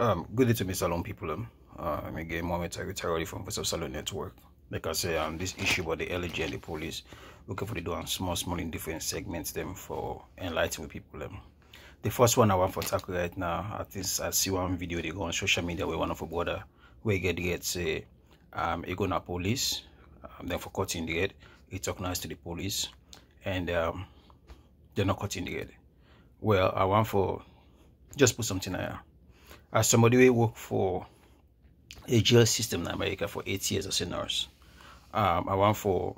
um good day to me salon people um um again Mohammed Terry from the of Salon Network. Like I say, um this issue about the LG and the police looking for the do small small in different segments them for enlightening people um. The first one I want for tackle right now, I think I see one video they go on social media where one of a border where you get get say um he go na police um, then for cutting the head he talk nice to the police and um they're not cutting the head well i want for just put something there as somebody who worked for a jail system in America for eight years as a nurse, um, I want to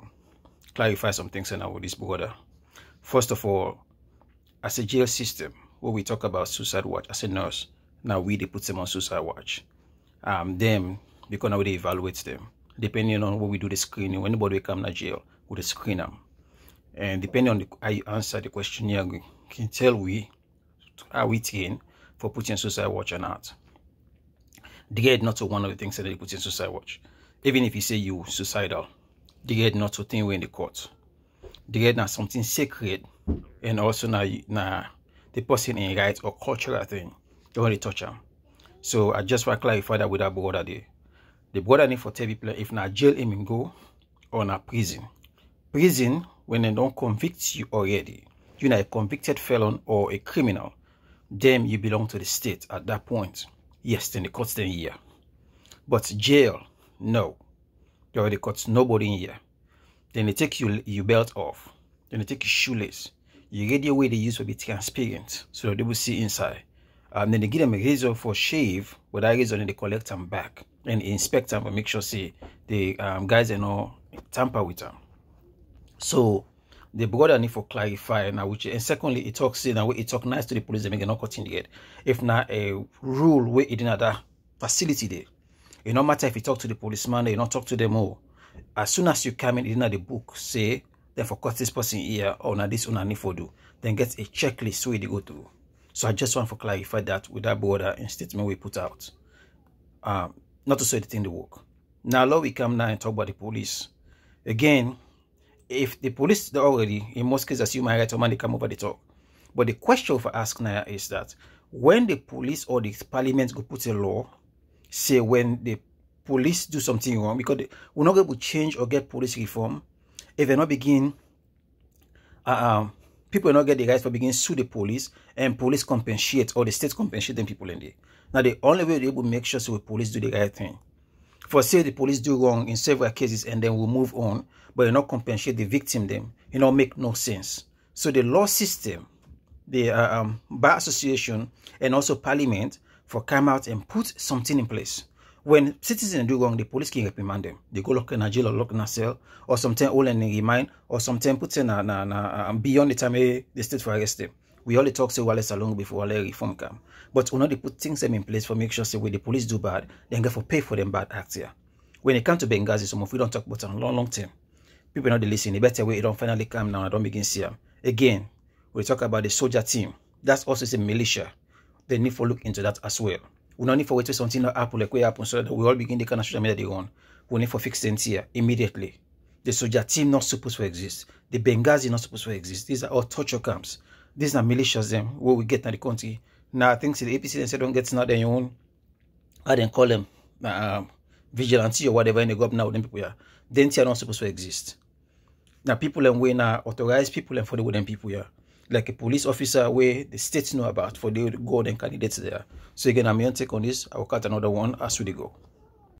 clarify some things now with this border. First of all, as a jail system, when we talk about suicide watch as a nurse, now we they put them on suicide watch. Um, them because now they evaluate them depending on what we do the screening. When anybody come to jail, we we'll screen them, and depending on the you answer the questionnaire, you can tell we are we trained for putting suicide watch or not. They get not to one of the things that they put in suicide watch. Even if you say you suicidal, they get not to thing in the court. They get not something sacred and also now now the person in right or cultural thing. They want to touch them. So I just want to clarify that with that brother there. The brother need for tell people if not jail him go or na prison. Prison when they don't convict you already. You're not a convicted felon or a criminal then you belong to the state at that point. Yes, then they cut them here. But jail, no. They already cut nobody in here. Then they take your, your belt off. Then they take your shoelace. You get the way they use will be transparent so they will see inside. And then they give them a razor for shave. With that razor, then they collect them back and inspect them and make sure, see the um, guys are not tamper with them. So the brother need for clarify now which and secondly it talks in a way it talk nice to the police they make not cutting yet if not a rule where it that uh, facility there it no matter if you talk to the policeman you not talk to them all as soon as you come in in the book say then for cut this person here or now this one need for do then get a checklist so it go to so i just want to clarify that with that border and uh, statement we put out um not to say it in the work now law we come now and talk about the police again if the police they already, in most cases, assume as right or man they come over the talk. But the question for ask now is that when the police or the parliament go put a law, say when the police do something wrong, because they, we're not going to change or get police reform, if they not begin, uh, um, people will not get the rights for begin sue the police and police compensate or the state compensate them people in there. Now the only way they will make sure so the police do the right thing for say the police do wrong in several cases and then we move on, but you not compensate the victim them, you know, make no sense. So the law system, the uh, um, bar association and also parliament for come out and put something in place. When citizens do wrong, the police can reprimand them. They go lock in a jail or lock in a cell, or sometimes hold in remind, or sometimes put in a, a, a, a beyond the time they state for arrest them we only talk say Wale Salongo before Wale reform come. But we know they put things them in place for make sure say when the police do bad, then get for pay for them bad acts here. When it comes to Benghazi, some of we don't talk about on long, long term. People not they listen. The better way it don't finally come now. I don't begin see them. Again, we talk about the soldier team. That's also a militia. They need to look into that as well. We don't need for wait for something not happen like we happen so that we all begin the kind of social media they on. We need for fix things here immediately. The soldier team not supposed to exist. The Benghazi not supposed to exist. These are all torture camps these are malicious them what we get in the country now things the apc they say don't get now then you own i then call them uh, vigilante or whatever in the government now them people yeah then they are not supposed to exist now people and we now authorized people and for the wooden people yeah like a police officer where the states know about for the golden candidates there so again i'm going to take on this i will cut another one as we go